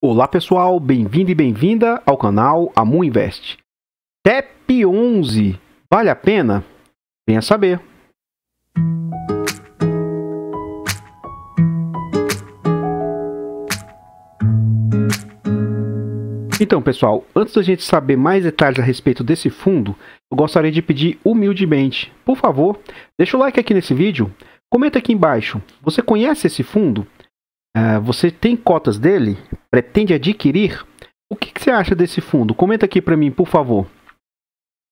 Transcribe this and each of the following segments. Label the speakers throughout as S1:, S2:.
S1: Olá pessoal, bem-vindo e bem-vinda ao canal Amu Invest. TEP 11, vale a pena? Venha saber. Então, pessoal, antes da gente saber mais detalhes a respeito desse fundo, eu gostaria de pedir humildemente, por favor, deixa o like aqui nesse vídeo, comenta aqui embaixo, você conhece esse fundo? Ah, você tem cotas dele? Pretende adquirir? O que, que você acha desse fundo? Comenta aqui para mim, por favor.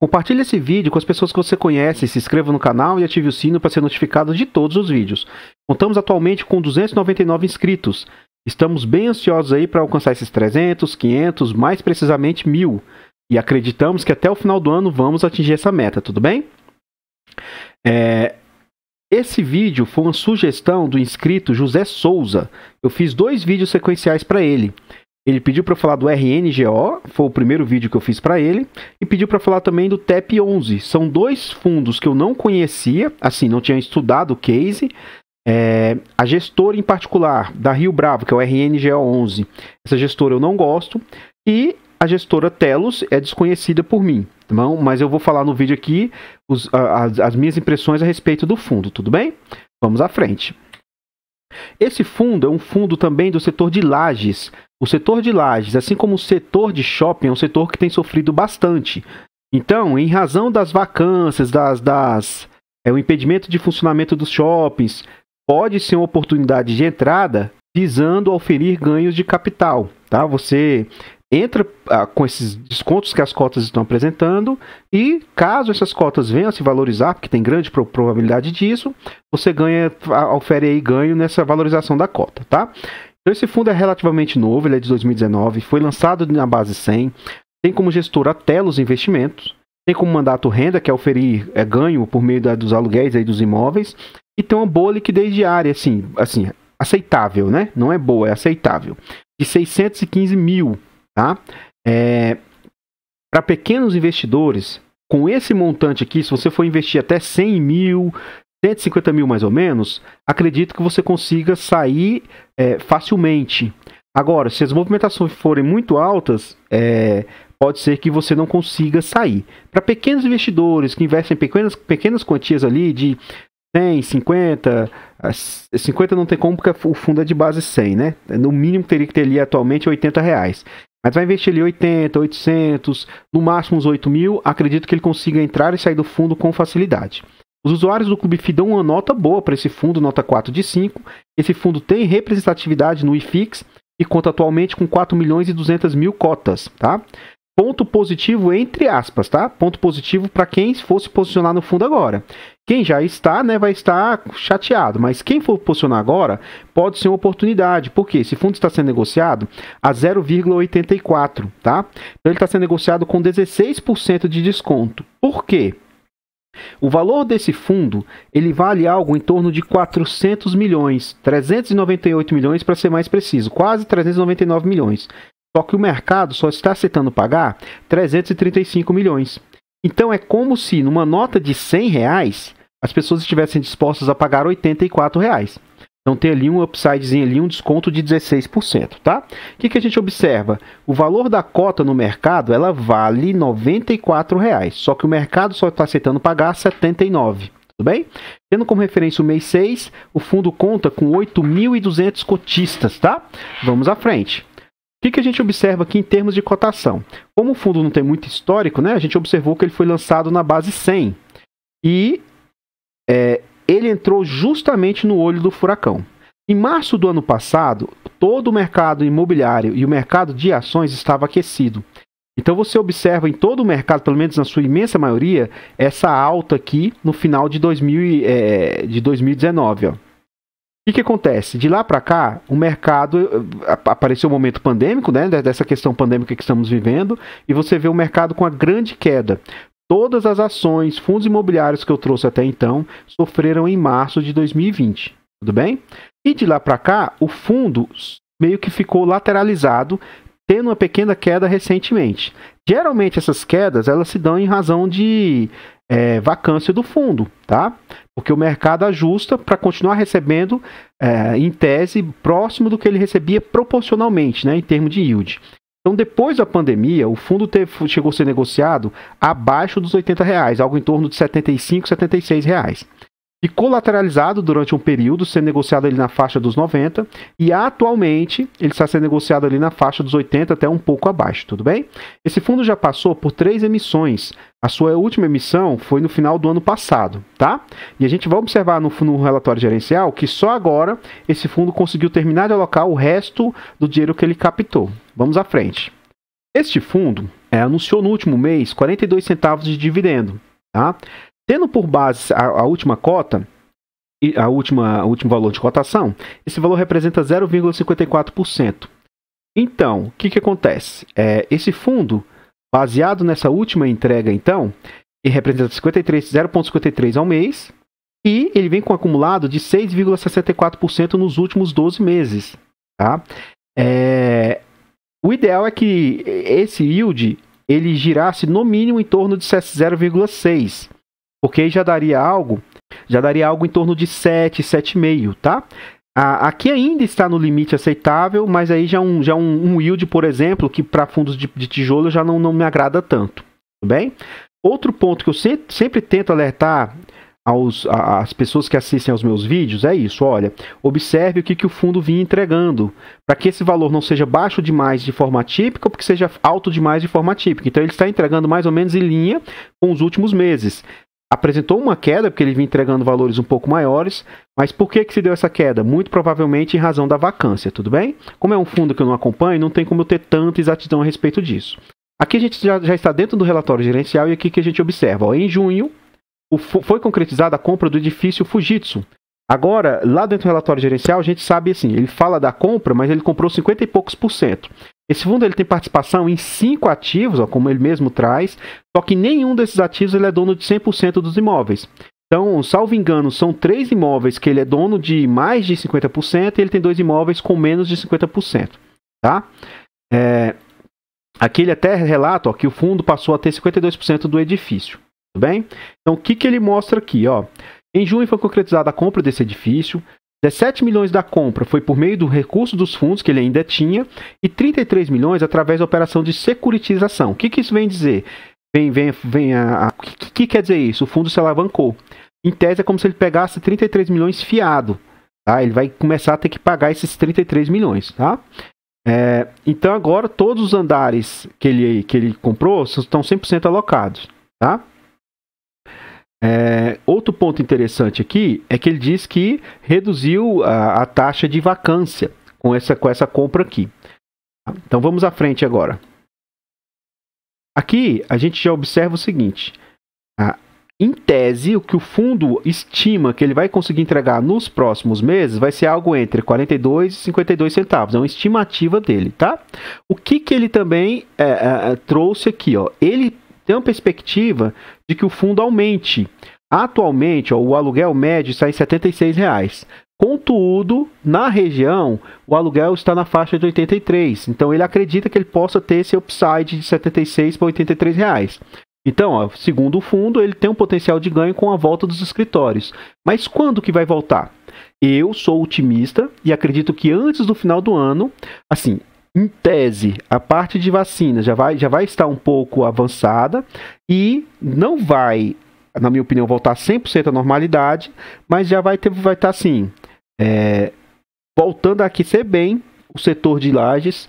S1: Compartilhe esse vídeo com as pessoas que você conhece, se inscreva no canal e ative o sino para ser notificado de todos os vídeos. Contamos atualmente com 299 inscritos. Estamos bem ansiosos aí para alcançar esses 300, 500, mais precisamente 1000. E acreditamos que até o final do ano vamos atingir essa meta, tudo bem? É, esse vídeo foi uma sugestão do inscrito José Souza. Eu fiz dois vídeos sequenciais para ele. Ele pediu para falar do RNGO, foi o primeiro vídeo que eu fiz para ele, e pediu para falar também do TEP11. São dois fundos que eu não conhecia, assim, não tinha estudado o case. É, a gestora em particular, da Rio Bravo, que é o RNGO11, essa gestora eu não gosto, e a gestora Telos é desconhecida por mim mas eu vou falar no vídeo aqui os, as, as minhas impressões a respeito do fundo, tudo bem? Vamos à frente. Esse fundo é um fundo também do setor de lajes. O setor de lajes, assim como o setor de shopping, é um setor que tem sofrido bastante. Então, em razão das vacâncias, das, das é, o impedimento de funcionamento dos shoppings, pode ser uma oportunidade de entrada visando oferir ganhos de capital. Tá? Você entra ah, com esses descontos que as cotas estão apresentando e caso essas cotas venham a se valorizar, porque tem grande probabilidade disso, você ganha, ofere aí ganho nessa valorização da cota, tá? Então esse fundo é relativamente novo, ele é de 2019, foi lançado na base 100, tem como gestor até Telos Investimentos, tem como mandato renda, que é oferir é, ganho por meio da, dos aluguéis aí dos imóveis, e tem uma boa liquidez diária, assim, assim, aceitável, né? Não é boa, é aceitável. De 615 mil Tá? É, Para pequenos investidores, com esse montante aqui, se você for investir até 100 mil, 150 mil mais ou menos, acredito que você consiga sair é, facilmente. Agora, se as movimentações forem muito altas, é, pode ser que você não consiga sair. Para pequenos investidores que investem pequenas, pequenas quantias ali de 100, 50, 50 não tem como porque o fundo é de base 100, né? No mínimo teria que ter ali atualmente 80 reais. Mas vai investir ali 80, 800, no máximo uns 8 mil. Acredito que ele consiga entrar e sair do fundo com facilidade. Os usuários do Clube FI dão uma nota boa para esse fundo, nota 4 de 5. Esse fundo tem representatividade no IFIX e conta atualmente com 4 milhões e 200 mil cotas. Tá? ponto positivo entre aspas, tá? Ponto positivo para quem fosse posicionar no fundo agora. Quem já está, né, vai estar chateado, mas quem for posicionar agora pode ser uma oportunidade, porque esse fundo está sendo negociado a 0,84, tá? Então ele está sendo negociado com 16% de desconto. Por quê? O valor desse fundo ele vale algo em torno de 400 milhões, 398 milhões para ser mais preciso, quase 399 milhões. Só que o mercado só está aceitando pagar 335 milhões. Então é como se numa nota de 100 reais as pessoas estivessem dispostas a pagar 84 reais. Então tem ali um upsidezinho ali, um desconto de 16%, tá? O que, que a gente observa? O valor da cota no mercado, ela vale 94 reais. só que o mercado só está aceitando pagar 79, tudo bem? Tendo como referência o mês 6, o fundo conta com 8.200 cotistas, tá? Vamos à frente que, que a gente observa aqui em termos de cotação? Como o fundo não tem muito histórico, né, a gente observou que ele foi lançado na base 100 e é, ele entrou justamente no olho do furacão. Em março do ano passado, todo o mercado imobiliário e o mercado de ações estava aquecido. Então você observa em todo o mercado, pelo menos na sua imensa maioria, essa alta aqui no final de, 2000, é, de 2019. Ó. O que, que acontece? De lá para cá, o mercado eh, apareceu o um momento pandêmico, né, dessa questão pandêmica que estamos vivendo, e você vê o mercado com a grande queda. Todas as ações, fundos imobiliários que eu trouxe até então, sofreram em março de 2020, tudo bem? E de lá para cá, o fundo meio que ficou lateralizado, tendo uma pequena queda recentemente. Geralmente essas quedas, elas se dão em razão de é, vacância do fundo, tá? Porque o mercado ajusta para continuar recebendo, é, em tese, próximo do que ele recebia proporcionalmente, né, em termos de yield. Então, depois da pandemia, o fundo teve, chegou a ser negociado abaixo dos 80 reais, algo em torno de 75, 76 reais ficou lateralizado durante um período, sendo negociado ali na faixa dos 90, e atualmente ele está sendo negociado ali na faixa dos 80 até um pouco abaixo, tudo bem? Esse fundo já passou por três emissões. A sua última emissão foi no final do ano passado, tá? E a gente vai observar no, no relatório gerencial que só agora esse fundo conseguiu terminar de alocar o resto do dinheiro que ele captou. Vamos à frente. Este fundo é, anunciou no último mês 42 centavos de dividendo, tá? Tendo por base a, a última cota, a última, o último valor de cotação, esse valor representa 0,54%. Então, o que, que acontece? É, esse fundo, baseado nessa última entrega, então, ele representa 0,53 ao mês e ele vem com um acumulado de 6,64% nos últimos 12 meses. Tá? É, o ideal é que esse yield ele girasse no mínimo em torno de 0,6%. Porque aí já daria algo, já daria algo em torno de 7, 7,5, tá? Aqui ainda está no limite aceitável, mas aí já é um, já é um, um yield, por exemplo, que para fundos de, de, tijolo já não, não me agrada tanto. Tudo bem? Outro ponto que eu se, sempre tento alertar aos, às pessoas que assistem aos meus vídeos é isso: olha, observe o que, que o fundo vinha entregando, para que esse valor não seja baixo demais de forma típica ou que seja alto demais de forma típica. Então, ele está entregando mais ou menos em linha com os últimos meses apresentou uma queda, porque ele vinha entregando valores um pouco maiores. Mas por que, que se deu essa queda? Muito provavelmente em razão da vacância, tudo bem? Como é um fundo que eu não acompanho, não tem como eu ter tanta exatidão a respeito disso. Aqui a gente já, já está dentro do relatório gerencial e aqui que a gente observa. Ó, em junho, o, foi concretizada a compra do edifício Fujitsu. Agora, lá dentro do relatório gerencial, a gente sabe assim, ele fala da compra, mas ele comprou 50 e poucos por cento. Esse fundo ele tem participação em cinco ativos, ó, como ele mesmo traz, só que nenhum desses ativos ele é dono de 100% dos imóveis. Então, salvo engano, são três imóveis que ele é dono de mais de 50% e ele tem dois imóveis com menos de 50%. Tá? É, aqui ele até relata ó, que o fundo passou a ter 52% do edifício. Tudo bem? Então, o que, que ele mostra aqui? Ó? Em junho foi concretizada a compra desse edifício. 17 milhões da compra foi por meio do recurso dos fundos que ele ainda tinha e 33 milhões através da operação de securitização. O que, que isso vem dizer? Vem, vem, vem a, a que, que quer dizer isso? O fundo se alavancou. Em tese é como se ele pegasse 33 milhões fiado. Tá? Ele vai começar a ter que pagar esses 33 milhões, tá? É, então agora todos os andares que ele, que ele comprou estão 100% alocados, tá? É, outro ponto interessante aqui é que ele diz que reduziu a, a taxa de vacância com essa, com essa compra aqui. Então vamos à frente agora. Aqui a gente já observa o seguinte: em tese, o que o fundo estima que ele vai conseguir entregar nos próximos meses vai ser algo entre 42 e 52 centavos. É uma estimativa dele, tá? O que, que ele também é, é, é trouxe aqui? Ó? Ele tem uma perspectiva de que o fundo aumente. Atualmente, ó, o aluguel médio está em R$ 76,00. Contudo, na região, o aluguel está na faixa de 83. Então ele acredita que ele possa ter esse upside de 76 para 83 reais. Então, ó, segundo o fundo, ele tem um potencial de ganho com a volta dos escritórios. Mas quando que vai voltar? Eu sou otimista e acredito que antes do final do ano, assim, em tese, a parte de vacina já vai, já vai estar um pouco avançada e não vai, na minha opinião, voltar 100% à normalidade, mas já vai ter, vai estar tá assim, é, voltando aqui ser bem o setor de lajes,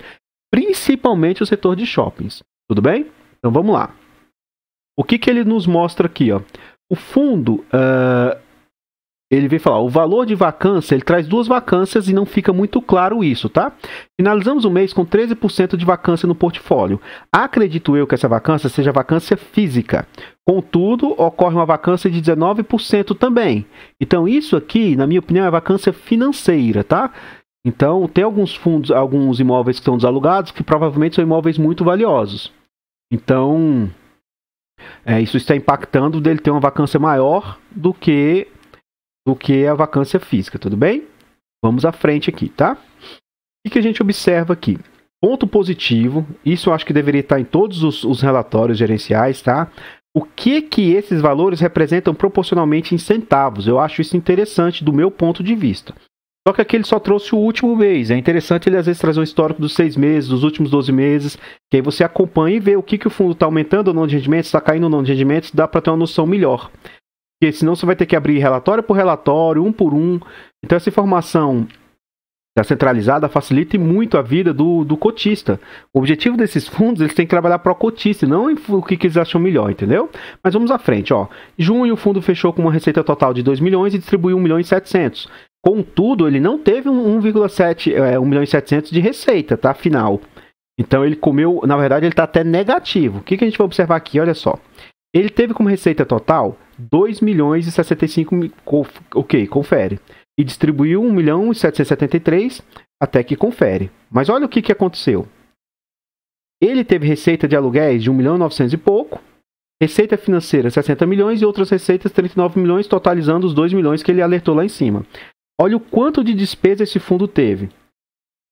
S1: principalmente o setor de shoppings. Tudo bem? Então vamos lá. O que, que ele nos mostra aqui? Ó? O fundo uh, ele vem falar, o valor de vacância, ele traz duas vacâncias e não fica muito claro isso, tá? Finalizamos o mês com 13% de vacância no portfólio. Acredito eu que essa vacância seja vacância física. Contudo, ocorre uma vacância de 19% também. Então isso aqui, na minha opinião, é vacância financeira, tá? Então, tem alguns fundos, alguns imóveis que estão desalugados que provavelmente são imóveis muito valiosos. Então, é, isso está impactando dele ter uma vacância maior do que do que a vacância física, tudo bem? Vamos à frente aqui, tá? O que a gente observa aqui? Ponto positivo, isso eu acho que deveria estar em todos os, os relatórios gerenciais, tá? O que que esses valores representam proporcionalmente em centavos? Eu acho isso interessante do meu ponto de vista. Só que aqui ele só trouxe o último mês. É interessante ele às vezes trazer um histórico dos seis meses, dos últimos 12 meses, que aí você acompanha e vê o que, que o fundo está aumentando ou não de rendimentos, está caindo ou não de rendimentos, dá para ter uma noção melhor. Porque senão você vai ter que abrir relatório por relatório, um por um. Então essa informação da tá centralizada facilita muito a vida do, do cotista. O objetivo desses fundos, eles têm que trabalhar para o cotista, não o que, que eles acham melhor, entendeu? Mas vamos à frente, ó. Em junho, o fundo fechou com uma receita total de 2 milhões e distribuiu 1 milhão e 700. Contudo, ele não teve um 1,7, é, 1 milhão e 700 de receita, tá? Final. Então ele comeu, na verdade ele está até negativo. O que, que a gente vai observar aqui? Olha só. Ele teve como receita total 2 milhões e 65 mil. Ok, confere. E distribuiu 1 milhão e 773 até que confere. Mas olha o que, que aconteceu. Ele teve receita de aluguéis de 1 milhão e 900 e pouco, receita financeira 60 milhões e outras receitas 39 milhões, totalizando os 2 milhões que ele alertou lá em cima. Olha o quanto de despesa esse fundo teve.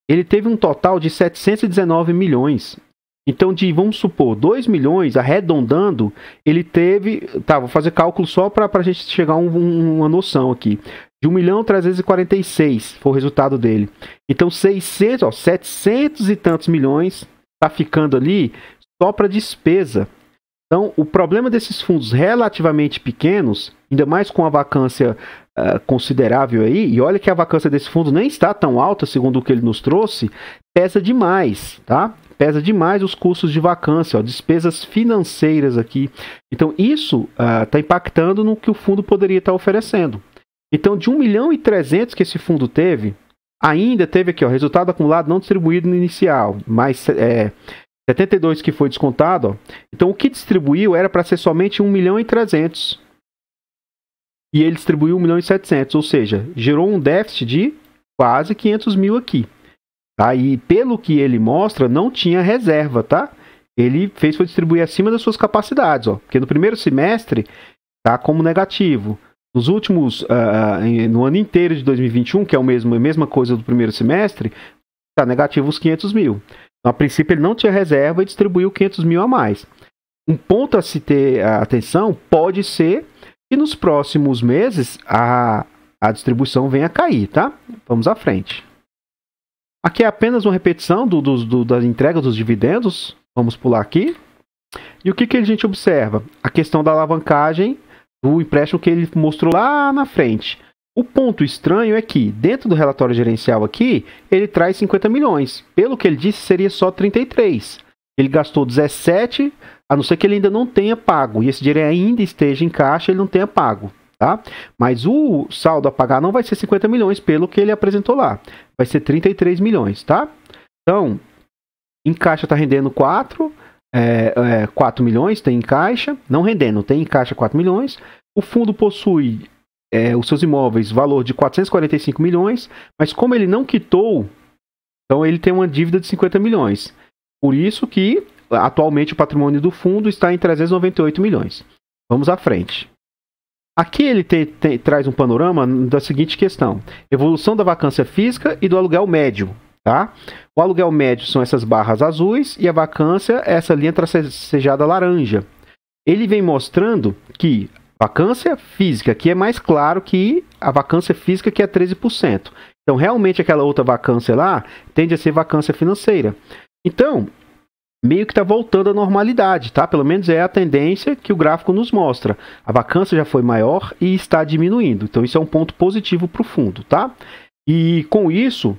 S1: Ele teve um total de 719 milhões então, de, vamos supor, 2 milhões, arredondando, ele teve. Tá, vou fazer cálculo só para a gente chegar a um, um, uma noção aqui. De 1 milhão 346 foi o resultado dele. Então, 600, ó, 700 e tantos milhões tá ficando ali só para despesa. Então, o problema desses fundos relativamente pequenos, ainda mais com a vacância uh, considerável aí, e olha que a vacância desse fundo nem está tão alta, segundo o que ele nos trouxe, pesa demais, tá? pesa demais os custos de vacância, ó, despesas financeiras aqui. Então, isso está ah, uh, impactando no que o fundo poderia estar tá oferecendo. Então, de 1 milhão e 300 que esse fundo teve, ainda teve aqui, ó, resultado acumulado não distribuído no inicial, mais é, 72 que foi descontado. Ó. Então, o que distribuiu era para ser somente 1 milhão e 300. E ele distribuiu 1 milhão e 700, ou seja, gerou um déficit de quase 500 mil aqui. Aí, tá? pelo que ele mostra, não tinha reserva, tá? Ele fez foi distribuir acima das suas capacidades, ó. Porque no primeiro semestre tá como negativo. Nos últimos, uh, no ano inteiro de 2021, que é o mesmo, a mesma coisa do primeiro semestre, tá negativo os 500 mil. Então, a princípio, ele não tinha reserva e distribuiu 500 mil a mais. Um ponto a se ter atenção pode ser que nos próximos meses a, a distribuição venha a cair, tá? Vamos à frente. Aqui é apenas uma repetição do, do, do, das entregas dos dividendos. Vamos pular aqui. E o que, que a gente observa? A questão da alavancagem do empréstimo que ele mostrou lá na frente. O ponto estranho é que, dentro do relatório gerencial aqui, ele traz 50 milhões. Pelo que ele disse, seria só 33. Ele gastou 17, a não ser que ele ainda não tenha pago. E esse dinheiro ainda esteja em caixa, ele não tenha pago. Tá? Mas o saldo a pagar não vai ser 50 milhões pelo que ele apresentou lá. Vai ser 33 milhões, tá? Então, em caixa está rendendo 4, é, é, 4 milhões tem em caixa, não rendendo, tem em caixa 4 milhões. O fundo possui é, os seus imóveis valor de 445 milhões, mas como ele não quitou, então ele tem uma dívida de 50 milhões. Por isso que atualmente o patrimônio do fundo está em 398 milhões. Vamos à frente. Aqui ele traz um panorama da seguinte questão: evolução da vacância física e do aluguel médio. Tá? O aluguel médio são essas barras azuis e a vacância é essa linha tracejada laranja. Ele vem mostrando que vacância física, que é mais claro que a vacância física que é 13%. Então, realmente aquela outra vacância lá tende a ser vacância financeira. Então, meio que está voltando à normalidade, tá? Pelo menos é a tendência que o gráfico nos mostra. A vacância já foi maior e está diminuindo. Então isso é um ponto positivo para o fundo, tá? E com isso,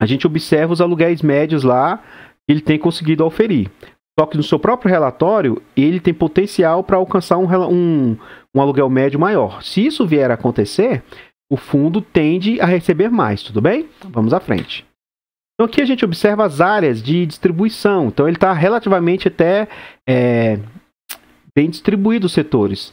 S1: a gente observa os aluguéis médios lá que ele tem conseguido oferir. Só que no seu próprio relatório, ele tem potencial para alcançar um, um, um aluguel médio maior. Se isso vier a acontecer, o fundo tende a receber mais, tudo bem? Vamos à frente. Então aqui a gente observa as áreas de distribuição. Então ele está relativamente até é, bem distribuído os setores.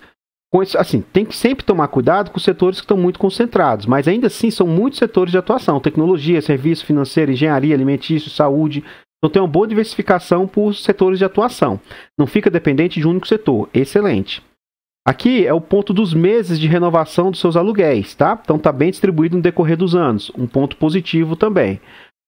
S1: Assim, tem que sempre tomar cuidado com os setores que estão muito concentrados, mas ainda assim são muitos setores de atuação: tecnologia, serviço financeiro, engenharia, alimentício, saúde. Então tem uma boa diversificação por setores de atuação. Não fica dependente de um único setor. Excelente. Aqui é o ponto dos meses de renovação dos seus aluguéis, tá? Então está bem distribuído no decorrer dos anos, um ponto positivo também.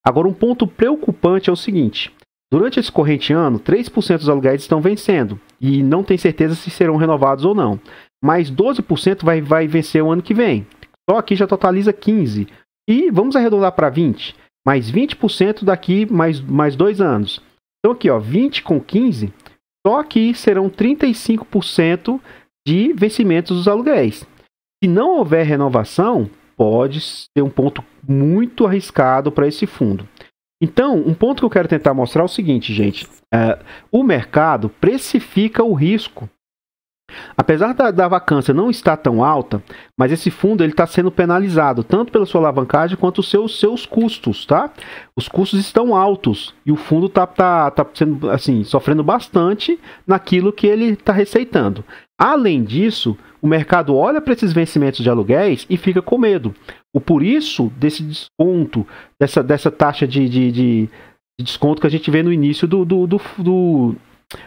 S1: Agora, um ponto preocupante é o seguinte: durante esse corrente ano, 3% dos aluguéis estão vencendo e não tem certeza se serão renovados ou não. Mas 12% vai, vai vencer o ano que vem. Só aqui já totaliza 15%. E vamos arredondar para 20%, mais 20% daqui mais, mais dois anos. Então, aqui, ó, 20 com 15, só que serão 35% de vencimentos dos aluguéis. Se não houver renovação, pode ser um ponto muito arriscado para esse fundo. Então, um ponto que eu quero tentar mostrar é o seguinte, gente: é, o mercado precifica o risco. Apesar da, da, vacância não estar tão alta, mas esse fundo ele está sendo penalizado tanto pela sua alavancagem quanto os seus, seus custos, tá? Os custos estão altos e o fundo está tá, tá sendo assim sofrendo bastante naquilo que ele está receitando. Além disso, o mercado olha para esses vencimentos de aluguéis e fica com medo. O por isso desse desconto, dessa, dessa taxa de, de, de desconto que a gente vê no início do, do, do, do,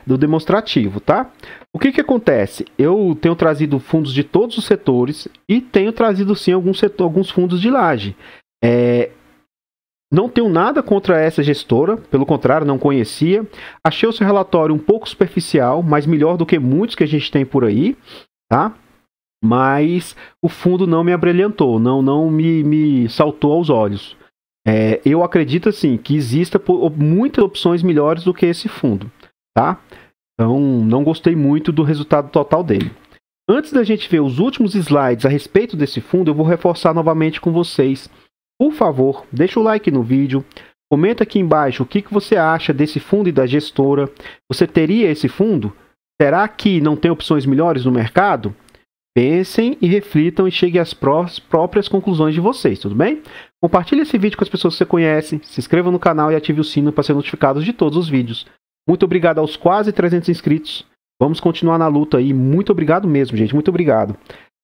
S1: do demonstrativo, tá? O que, que acontece? Eu tenho trazido fundos de todos os setores e tenho trazido sim alguns, setor, alguns fundos de laje. É, não tenho nada contra essa gestora, pelo contrário, não conhecia. Achei o seu relatório um pouco superficial, mas melhor do que muitos que a gente tem por aí, tá? Mas o fundo não me abrilhantou, não, não me, me saltou aos olhos. É, eu acredito assim que exista muitas opções melhores do que esse fundo, tá? Então não gostei muito do resultado total dele. Antes da gente ver os últimos slides a respeito desse fundo, eu vou reforçar novamente com vocês por favor, deixa o like no vídeo, comenta aqui embaixo o que, que você acha desse fundo e da gestora. Você teria esse fundo? Será que não tem opções melhores no mercado? Pensem e reflitam e cheguem às próprias conclusões de vocês, tudo bem? Compartilhe esse vídeo com as pessoas que você conhece, se inscreva no canal e ative o sino para ser notificado de todos os vídeos. Muito obrigado aos quase 300 inscritos. Vamos continuar na luta aí. Muito obrigado mesmo, gente. Muito obrigado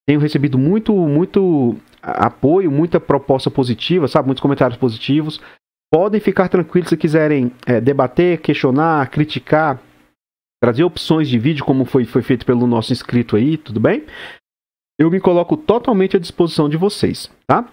S1: tenho recebido muito, muito apoio, muita proposta positiva, sabe? Muitos comentários positivos. Podem ficar tranquilos se quiserem é, debater, questionar, criticar, trazer opções de vídeo, como foi, foi feito pelo nosso inscrito aí, tudo bem? Eu me coloco totalmente à disposição de vocês, tá?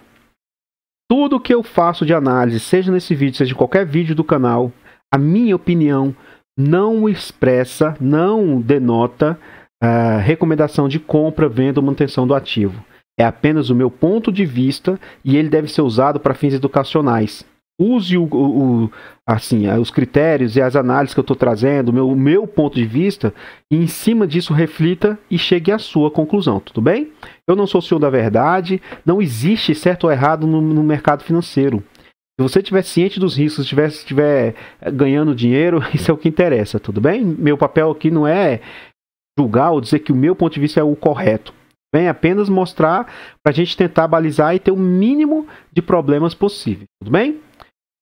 S1: Tudo que eu faço de análise, seja nesse vídeo, seja em qualquer vídeo do canal, a minha opinião não expressa, não denota uh, recomendação de compra, venda ou manutenção do ativo. É apenas o meu ponto de vista e ele deve ser usado para fins educacionais. Use o, o, o, assim, ah, os critérios e as análises que eu estou trazendo, o meu, meu ponto de vista, e em cima disso reflita e chegue à sua conclusão, tudo bem? Eu não sou o senhor da verdade, não existe certo ou errado no, no mercado financeiro. Se você estiver ciente dos riscos, se estiver eh, ganhando dinheiro, isso é o que interessa, tudo bem? Meu papel aqui não é julgar ou dizer que o meu ponto de vista é o correto. Vem apenas mostrar para a gente tentar balizar e ter o mínimo de problemas possível. Tudo bem?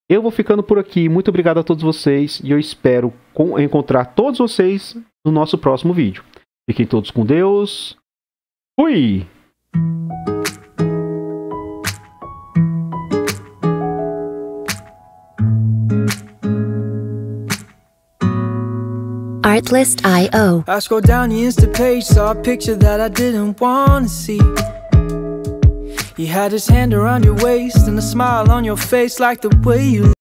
S1: Eu vou ficando por aqui. Muito obrigado a todos vocês e eu espero encontrar todos vocês no nosso próximo vídeo. Fiquem todos com Deus. Fui! I scrolled down the Insta page, saw a picture that I didn't want to see. He had his hand around your waist and a smile on your face like the way you